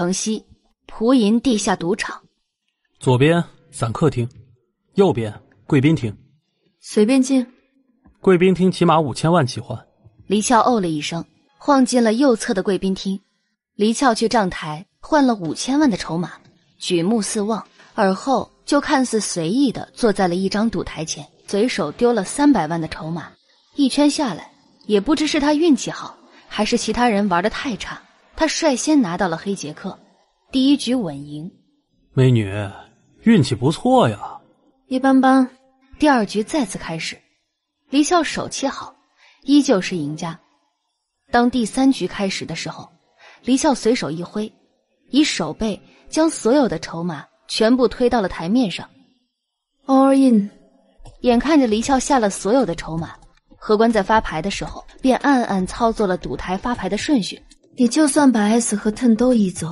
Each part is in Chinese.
城西蒲银地下赌场，左边散客厅，右边贵宾厅，随便进。贵宾厅起码五千万起换。黎俏哦了一声，晃进了右侧的贵宾厅。黎俏去账台换了五千万的筹码，举目四望，而后就看似随意的坐在了一张赌台前，随手丢了三百万的筹码。一圈下来，也不知是他运气好，还是其他人玩的太差。他率先拿到了黑杰克，第一局稳赢。美女，运气不错呀。一般般。第二局再次开始，黎笑手气好，依旧是赢家。当第三局开始的时候，黎笑随手一挥，以手背将所有的筹码全部推到了台面上。All in。眼看着黎笑下了所有的筹码，荷官在发牌的时候便暗暗操作了赌台发牌的顺序。你就算把 S 和 Ten 都移走，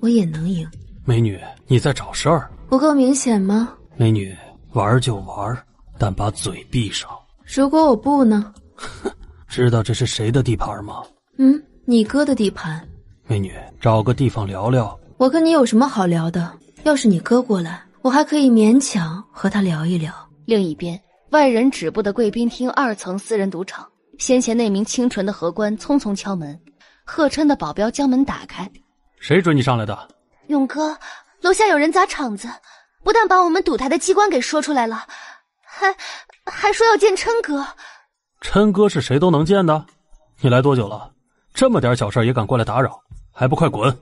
我也能赢。美女，你在找事儿？不够明显吗？美女，玩就玩，但把嘴闭上。如果我不呢？知道这是谁的地盘吗？嗯，你哥的地盘。美女，找个地方聊聊。我跟你有什么好聊的？要是你哥过来，我还可以勉强和他聊一聊。另一边，外人止步的贵宾厅二层私人赌场，先前那名清纯的荷官匆匆敲门。贺琛的保镖将门打开，谁准你上来的？勇哥，楼下有人砸场子，不但把我们赌台的机关给说出来了，还还说要见琛哥。琛哥是谁都能见的？你来多久了？这么点小事也敢过来打扰，还不快滚！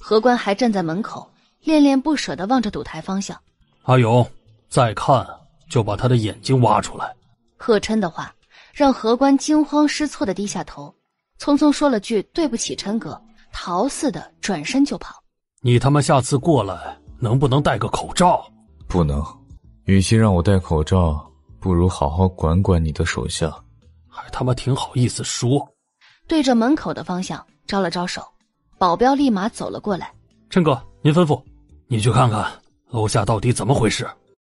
何官还站在门口，恋恋不舍的望着赌台方向。阿勇，再看就把他的眼睛挖出来。贺琛的话让何官惊慌失措的低下头。匆匆说了句对不起，陈哥，逃似的转身就跑。你他妈下次过来能不能戴个口罩？不能。与其让我戴口罩，不如好好管管你的手下。还他妈挺好意思说。对着门口的方向招了招手，保镖立马走了过来。陈哥，您吩咐，你去看看楼下到底怎么回事。